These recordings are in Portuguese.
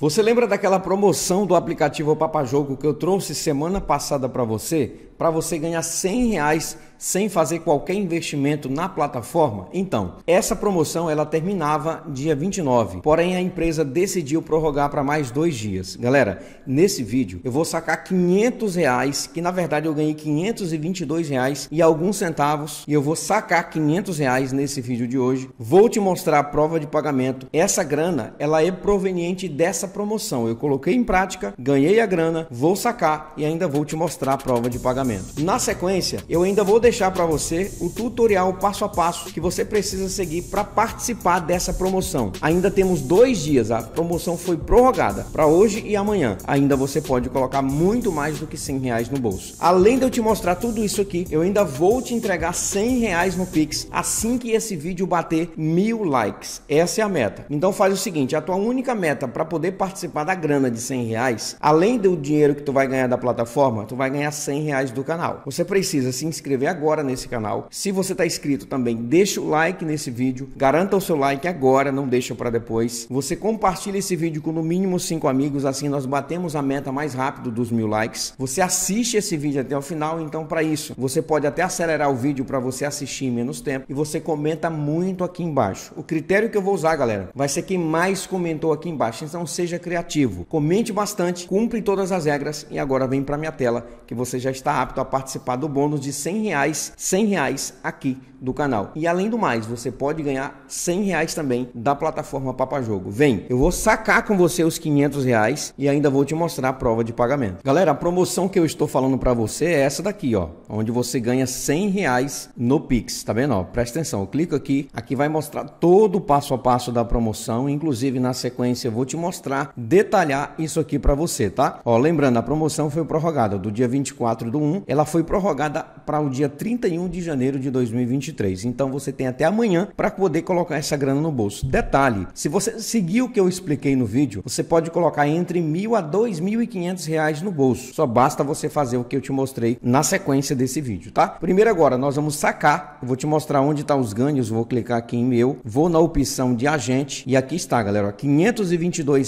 Você lembra daquela promoção do aplicativo Papajogo que eu trouxe semana passada para você? para você ganhar 100 reais sem fazer qualquer investimento na plataforma? Então, essa promoção ela terminava dia 29, porém a empresa decidiu prorrogar para mais dois dias. Galera, nesse vídeo eu vou sacar 500 reais, que na verdade eu ganhei 522 reais e alguns centavos, e eu vou sacar 500 reais nesse vídeo de hoje. Vou te mostrar a prova de pagamento. Essa grana ela é proveniente dessa promoção. Eu coloquei em prática, ganhei a grana, vou sacar e ainda vou te mostrar a prova de pagamento relacionamento. Na sequência, eu ainda vou deixar para você o tutorial passo a passo que você precisa seguir para participar dessa promoção. Ainda temos dois dias, a promoção foi prorrogada para hoje e amanhã. Ainda você pode colocar muito mais do que 100 reais no bolso. Além de eu te mostrar tudo isso aqui, eu ainda vou te entregar 100 reais no Pix assim que esse vídeo bater mil likes. Essa é a meta. Então faz o seguinte, a tua única meta para poder participar da grana de 100 reais, além do dinheiro que tu vai ganhar da plataforma, tu vai ganhar 100 reais do do canal. Você precisa se inscrever agora nesse canal. Se você está inscrito também, deixa o like nesse vídeo, garanta o seu like agora, não deixa para depois. Você compartilha esse vídeo com no mínimo cinco amigos, assim nós batemos a meta mais rápido dos mil likes. Você assiste esse vídeo até o final, então para isso você pode até acelerar o vídeo para você assistir em menos tempo e você comenta muito aqui embaixo. O critério que eu vou usar, galera, vai ser quem mais comentou aqui embaixo. Então seja criativo, comente bastante, cumpre todas as regras e agora vem para minha tela que você já está apto apto a participar do bônus de 100 reais, 100 reais aqui do canal. E além do mais, você pode ganhar 100 reais também da plataforma Papa Jogo. Vem, eu vou sacar com você os 500 reais e ainda vou te mostrar a prova de pagamento. Galera, a promoção que eu estou falando para você é essa daqui, ó, onde você ganha 100 reais no Pix, tá vendo? Ó, presta atenção, eu clico aqui, aqui vai mostrar todo o passo a passo da promoção, inclusive na sequência eu vou te mostrar, detalhar isso aqui para você, tá? Ó, lembrando, a promoção foi prorrogada do dia 24 do 1, ela foi prorrogada para o dia 31 de janeiro de 2022 2023. Então você tem até amanhã para poder colocar essa grana no bolso. Detalhe: se você seguir o que eu expliquei no vídeo, você pode colocar entre mil a dois mil e quinhentos reais no bolso. Só basta você fazer o que eu te mostrei na sequência desse vídeo, tá? Primeiro agora nós vamos sacar. Eu vou te mostrar onde está os ganhos. Vou clicar aqui em meu, vou na opção de agente e aqui está, galera, e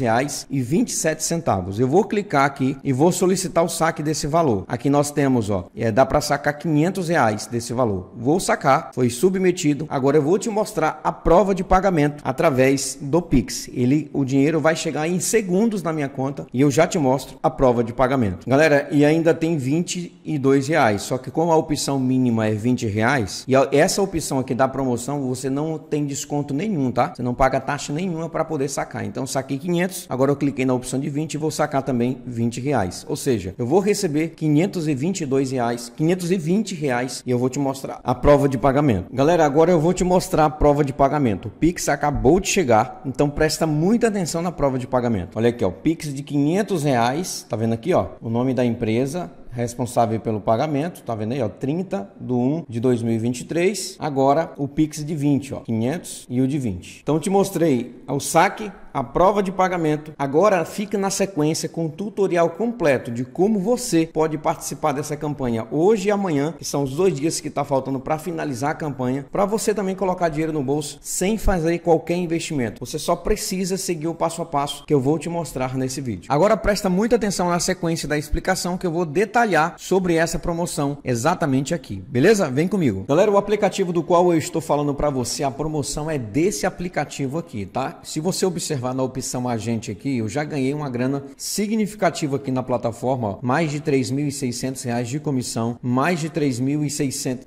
reais R$ centavos. Eu vou clicar aqui e vou solicitar o saque desse valor. Aqui nós temos, ó, é, dá para sacar quinhentos 500 reais desse valor. Vou sacar foi submetido. Agora eu vou te mostrar a prova de pagamento através do Pix. Ele, o dinheiro vai chegar em segundos na minha conta e eu já te mostro a prova de pagamento. Galera, e ainda tem 22 reais, só que como a opção mínima é 20 reais e essa opção aqui da promoção você não tem desconto nenhum, tá? Você não paga taxa nenhuma para poder sacar. Então saquei 500, agora eu cliquei na opção de 20 e vou sacar também 20 reais. Ou seja, eu vou receber 522 reais, 520 reais e eu vou te mostrar a prova de pagamento pagamento. Galera, agora eu vou te mostrar a prova de pagamento. O Pix acabou de chegar, então presta muita atenção na prova de pagamento. Olha aqui, ó, Pix de 500 reais, tá vendo aqui, ó, o nome da empresa, responsável pelo pagamento, tá vendo aí, ó, 30 do 1 de 2023. Agora o Pix de 20, ó, 500 e o de 20. Então te mostrei o saque, a prova de pagamento. Agora fica na sequência com o tutorial completo de como você pode participar dessa campanha hoje e amanhã, que são os dois dias que está faltando para finalizar a campanha, para você também colocar dinheiro no bolso sem fazer qualquer investimento. Você só precisa seguir o passo a passo que eu vou te mostrar nesse vídeo. Agora presta muita atenção na sequência da explicação que eu vou detalhar detalhar sobre essa promoção exatamente aqui, beleza? Vem comigo. Galera, o aplicativo do qual eu estou falando para você, a promoção é desse aplicativo aqui, tá? Se você observar na opção agente aqui, eu já ganhei uma grana significativa aqui na plataforma, ó, mais de R$ 3.600 de comissão, mais de R$ 3.600,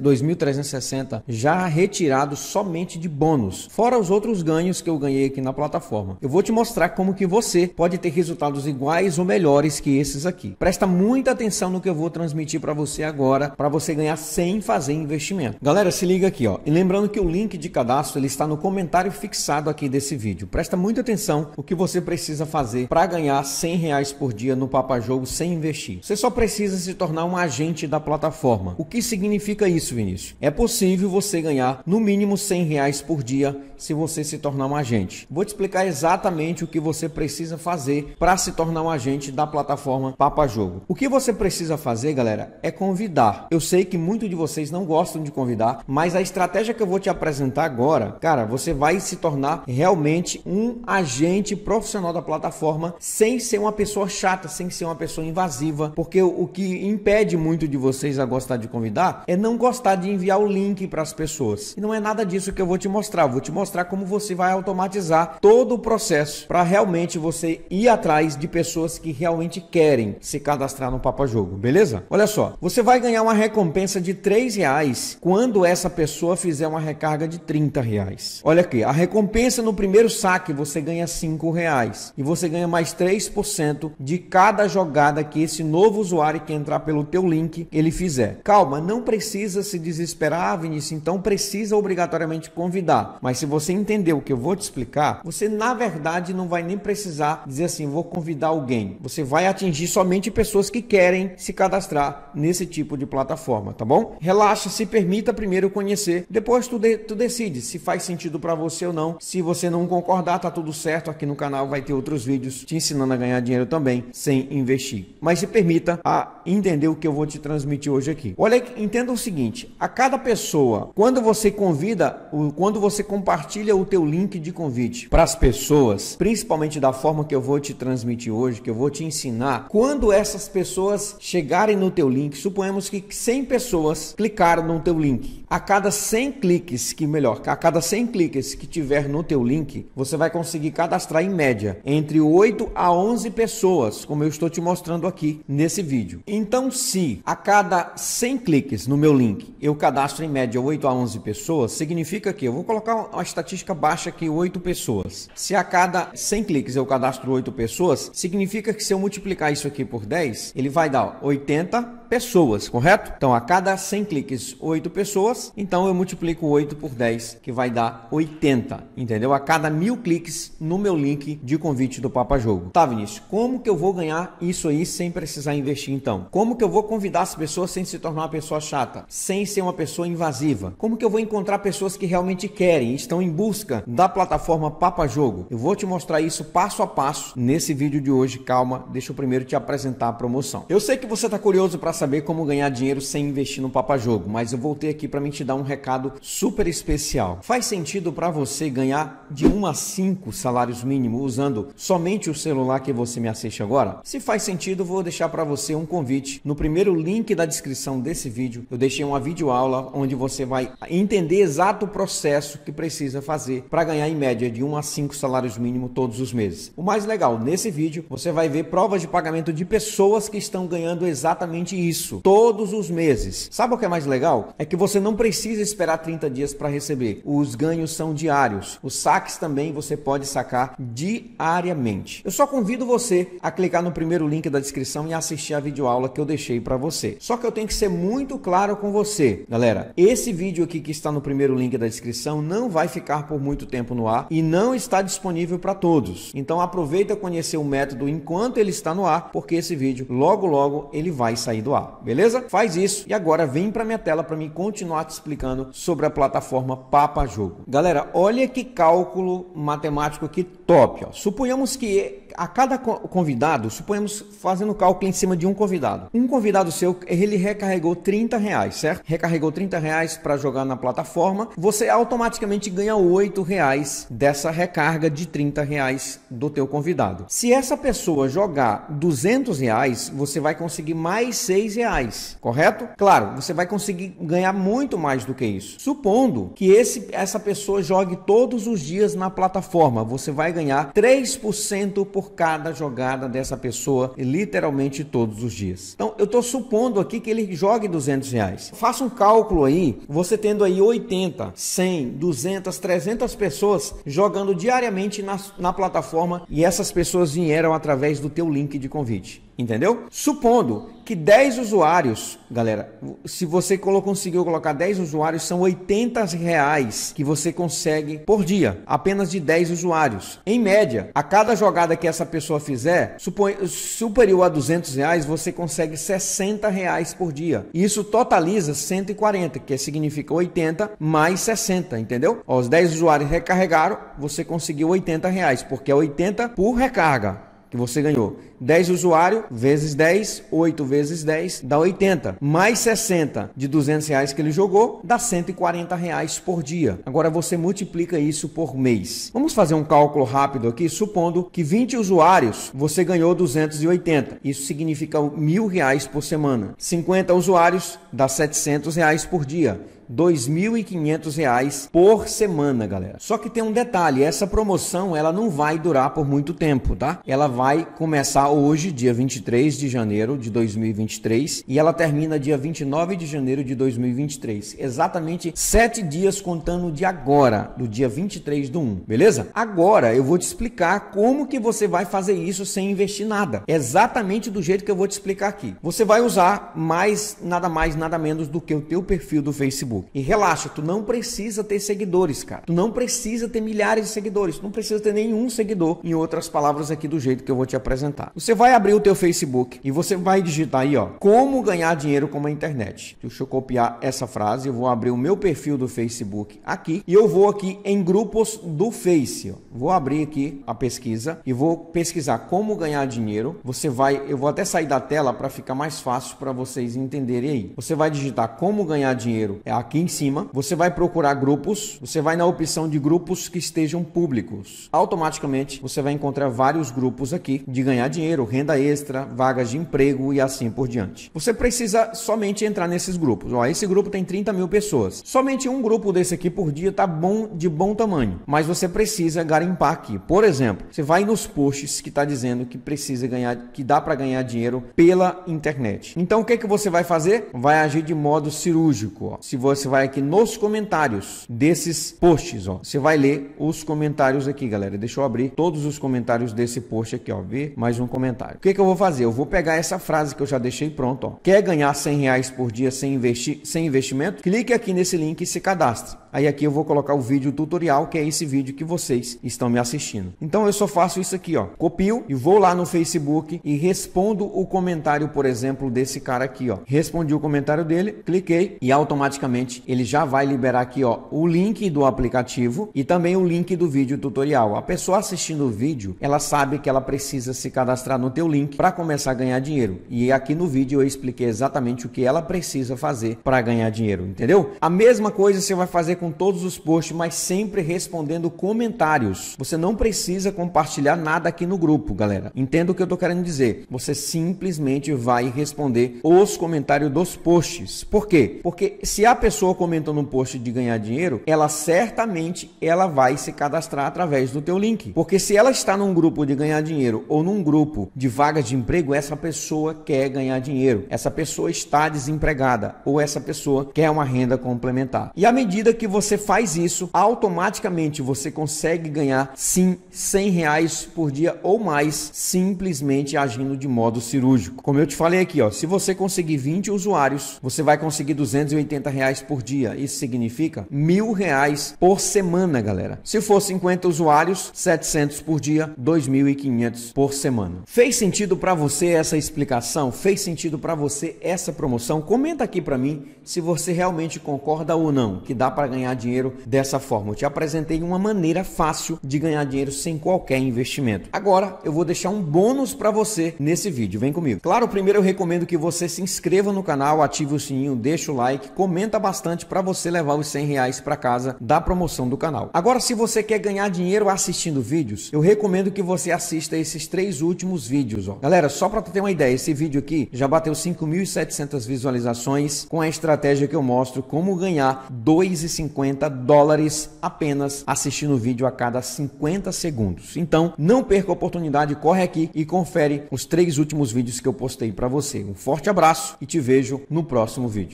2.360 já retirado somente de bônus, fora os outros ganhos que eu ganhei aqui na plataforma. Eu vou te mostrar como que você pode ter resultados iguais ou melhores que esses aqui. Presta muito muita atenção no que eu vou transmitir para você agora, para você ganhar sem fazer investimento. Galera, se liga aqui, ó. E lembrando que o link de cadastro ele está no comentário fixado aqui desse vídeo. Presta muita atenção o que você precisa fazer para ganhar 100 reais por dia no Papa Jogo sem investir. Você só precisa se tornar um agente da plataforma. O que significa isso, Vinícius? É possível você ganhar no mínimo 100 reais por dia se você se tornar um agente. Vou te explicar exatamente o que você precisa fazer para se tornar um agente da plataforma Papa Jogo. O que você precisa fazer, galera, é convidar. Eu sei que muitos de vocês não gostam de convidar, mas a estratégia que eu vou te apresentar agora, cara, você vai se tornar realmente um agente profissional da plataforma sem ser uma pessoa chata, sem ser uma pessoa invasiva, porque o que impede muito de vocês a gostar de convidar é não gostar de enviar o link para as pessoas. E não é nada disso que eu vou te mostrar, vou te mostrar mostrar como você vai automatizar todo o processo para realmente você ir atrás de pessoas que realmente querem se cadastrar no Papa Jogo, beleza? Olha só, você vai ganhar uma recompensa de três reais quando essa pessoa fizer uma recarga de 30 reais. Olha aqui, a recompensa no primeiro saque você ganha cinco reais e você ganha mais 3% de cada jogada que esse novo usuário que entrar pelo teu link ele fizer. Calma, não precisa se desesperar, Vinícius. Então precisa obrigatoriamente convidar, mas se você você entender o que eu vou te explicar, você na verdade não vai nem precisar dizer assim, vou convidar alguém. Você vai atingir somente pessoas que querem se cadastrar nesse tipo de plataforma, tá bom? Relaxa, se permita primeiro conhecer, depois tu, de, tu decide se faz sentido para você ou não. Se você não concordar, tá tudo certo, aqui no canal vai ter outros vídeos te ensinando a ganhar dinheiro também sem investir. Mas se permita a entender o que eu vou te transmitir hoje aqui. Olha, entenda o seguinte, a cada pessoa, quando você convida, quando você compartilha compartilha o teu link de convite para as pessoas, principalmente da forma que eu vou te transmitir hoje, que eu vou te ensinar. Quando essas pessoas chegarem no teu link, suponhamos que 100 pessoas clicaram no teu link. A cada 100 cliques, que melhor, a cada 100 cliques que tiver no teu link, você vai conseguir cadastrar em média entre 8 a 11 pessoas, como eu estou te mostrando aqui nesse vídeo. Então, se a cada 100 cliques no meu link, eu cadastro em média 8 a 11 pessoas, significa que eu vou colocar uma estatística baixa aqui 8 pessoas. Se a cada 100 cliques eu cadastro 8 pessoas, significa que se eu multiplicar isso aqui por 10, ele vai dar 80 pessoas, correto? Então, a cada 100 cliques, 8 pessoas. Então, eu multiplico 8 por 10, que vai dar 80, entendeu? A cada mil cliques no meu link de convite do Papa Jogo. Tá, Vinícius, como que eu vou ganhar isso aí sem precisar investir, então? Como que eu vou convidar as pessoas sem se tornar uma pessoa chata? Sem ser uma pessoa invasiva? Como que eu vou encontrar pessoas que realmente querem, estão em busca da plataforma Papa Jogo? Eu vou te mostrar isso passo a passo nesse vídeo de hoje. Calma, deixa eu primeiro te apresentar a promoção. Eu sei que você está curioso para saber como ganhar dinheiro sem investir no Papa Jogo, mas eu voltei aqui para me te dar um recado super especial. Faz sentido para você ganhar de 1 a 5 salários mínimos usando somente o celular que você me assiste agora? Se faz sentido, vou deixar para você um convite. No primeiro link da descrição desse vídeo, eu deixei uma videoaula onde você vai entender exato o processo que precisa fazer para ganhar em média de 1 a 5 salários mínimos todos os meses. O mais legal, nesse vídeo você vai ver provas de pagamento de pessoas que estão ganhando exatamente isso isso todos os meses. Sabe o que é mais legal? É que você não precisa esperar 30 dias para receber. Os ganhos são diários. Os saques também você pode sacar diariamente. Eu só convido você a clicar no primeiro link da descrição e assistir a videoaula que eu deixei para você. Só que eu tenho que ser muito claro com você, galera. Esse vídeo aqui que está no primeiro link da descrição não vai ficar por muito tempo no ar e não está disponível para todos. Então aproveita conhecer o método enquanto ele está no ar, porque esse vídeo logo logo ele vai sair do ar beleza? Faz isso e agora vem para minha tela para mim continuar te explicando sobre a plataforma Papa Jogo. Galera, olha que cálculo matemático aqui top, ó. Suponhamos que a cada convidado, suponhamos fazendo cálculo em cima de um convidado. Um convidado seu, ele recarregou 30 reais, certo? Recarregou 30 reais para jogar na plataforma, você automaticamente ganha 8 reais dessa recarga de 30 reais do teu convidado. Se essa pessoa jogar 200 reais, você vai conseguir mais 6 reais, correto? Claro, você vai conseguir ganhar muito mais do que isso. Supondo que esse, essa pessoa jogue todos os dias na plataforma, você vai ganhar 3% por por cada jogada dessa pessoa, literalmente todos os dias. Então, eu estou supondo aqui que ele jogue 200 reais. Faça um cálculo aí, você tendo aí 80, 100, 200, 300 pessoas jogando diariamente na, na plataforma e essas pessoas vieram através do teu link de convite. Entendeu? Supondo que 10 usuários, galera, se você conseguiu colocar 10 usuários, são 80 reais que você consegue por dia, apenas de 10 usuários. Em média, a cada jogada que essa pessoa fizer, supõe, superior a 200 reais, você consegue 60 reais por dia. Isso totaliza 140, que significa 80 mais 60, entendeu? Os 10 usuários recarregaram, você conseguiu 80 reais, porque é 80 por recarga que você ganhou. 10 usuário vezes 10, 8 vezes 10 dá 80. Mais 60 de 200 reais que ele jogou dá 140 reais por dia. Agora você multiplica isso por mês. Vamos fazer um cálculo rápido aqui, supondo que 20 usuários você ganhou 280. Isso significa mil reais por semana. 50 usuários dá 700 reais por dia. R$ 2.500 por semana, galera. Só que tem um detalhe, essa promoção ela não vai durar por muito tempo, tá? Ela vai começar hoje, dia 23 de janeiro de 2023, e ela termina dia 29 de janeiro de 2023. Exatamente sete dias contando de agora, do dia 23 do 1, beleza? Agora eu vou te explicar como que você vai fazer isso sem investir nada. Exatamente do jeito que eu vou te explicar aqui. Você vai usar mais, nada mais, nada menos do que o teu perfil do Facebook Facebook. E relaxa, tu não precisa ter seguidores, cara. Tu não precisa ter milhares de seguidores. Tu não precisa ter nenhum seguidor. Em outras palavras, aqui do jeito que eu vou te apresentar. Você vai abrir o teu Facebook e você vai digitar aí, ó, como ganhar dinheiro com a internet. Deixa eu copiar essa frase. Eu vou abrir o meu perfil do Facebook aqui e eu vou aqui em grupos do Face. Ó. Vou abrir aqui a pesquisa e vou pesquisar como ganhar dinheiro. Você vai, eu vou até sair da tela para ficar mais fácil para vocês entenderem aí. Você vai digitar como ganhar dinheiro é aqui aqui em cima, você vai procurar grupos, você vai na opção de grupos que estejam públicos. Automaticamente você vai encontrar vários grupos aqui de ganhar dinheiro, renda extra, vagas de emprego e assim por diante. Você precisa somente entrar nesses grupos. Ó, esse grupo tem 30 mil pessoas. Somente um grupo desse aqui por dia tá bom de bom tamanho, mas você precisa garimpar aqui. Por exemplo, você vai nos posts que está dizendo que precisa ganhar, que dá para ganhar dinheiro pela internet. Então o que é que você vai fazer? Vai agir de modo cirúrgico. Ó. Se você você vai aqui nos comentários desses posts, ó. Você vai ler os comentários aqui, galera. Deixa eu abrir todos os comentários desse post aqui, ó. Ver mais um comentário. O que, que eu vou fazer? Eu vou pegar essa frase que eu já deixei pronta, ó. Quer ganhar 100 reais por dia sem, investir, sem investimento? Clique aqui nesse link e se cadastre. Aí aqui eu vou colocar o vídeo tutorial, que é esse vídeo que vocês estão me assistindo. Então eu só faço isso aqui, ó. Copio e vou lá no Facebook e respondo o comentário, por exemplo, desse cara aqui, ó. Respondi o comentário dele, cliquei e automaticamente ele já vai liberar aqui ó, o link do aplicativo e também o link do vídeo tutorial. A pessoa assistindo o vídeo, ela sabe que ela precisa se cadastrar no teu link para começar a ganhar dinheiro. E aqui no vídeo eu expliquei exatamente o que ela precisa fazer para ganhar dinheiro, entendeu? A mesma coisa você vai fazer com todos os posts, mas sempre respondendo comentários. Você não precisa compartilhar nada aqui no grupo, galera. Entenda o que eu tô querendo dizer. Você simplesmente vai responder os comentários dos posts. Por quê? Porque se a pessoa pessoa comentando um post de ganhar dinheiro, ela certamente ela vai se cadastrar através do teu link. Porque se ela está num grupo de ganhar dinheiro ou num grupo de vagas de emprego, essa pessoa quer ganhar dinheiro. Essa pessoa está desempregada ou essa pessoa quer uma renda complementar. E à medida que você faz isso, automaticamente você consegue ganhar sim 100 reais por dia ou mais simplesmente agindo de modo cirúrgico. Como eu te falei aqui, ó, se você conseguir 20 usuários, você vai conseguir 280 reais reais por dia. Isso significa mil reais por semana, galera. Se for 50 usuários, 700 por dia, 2.500 por semana. Fez sentido para você essa explicação? Fez sentido para você essa promoção? Comenta aqui para mim se você realmente concorda ou não que dá para ganhar dinheiro dessa forma. Eu te apresentei uma maneira fácil de ganhar dinheiro sem qualquer investimento. Agora eu vou deixar um bônus para você nesse vídeo. Vem comigo. Claro, primeiro eu recomendo que você se inscreva no canal, ative o sininho, deixa o like, comenta bastante bastante para você levar os 100 reais para casa da promoção do canal. Agora, se você quer ganhar dinheiro assistindo vídeos, eu recomendo que você assista esses três últimos vídeos. Ó. Galera, só para ter uma ideia, esse vídeo aqui já bateu 5.700 visualizações com a estratégia que eu mostro como ganhar 2,50 dólares apenas assistindo o vídeo a cada 50 segundos. Então, não perca a oportunidade, corre aqui e confere os três últimos vídeos que eu postei para você. Um forte abraço e te vejo no próximo vídeo.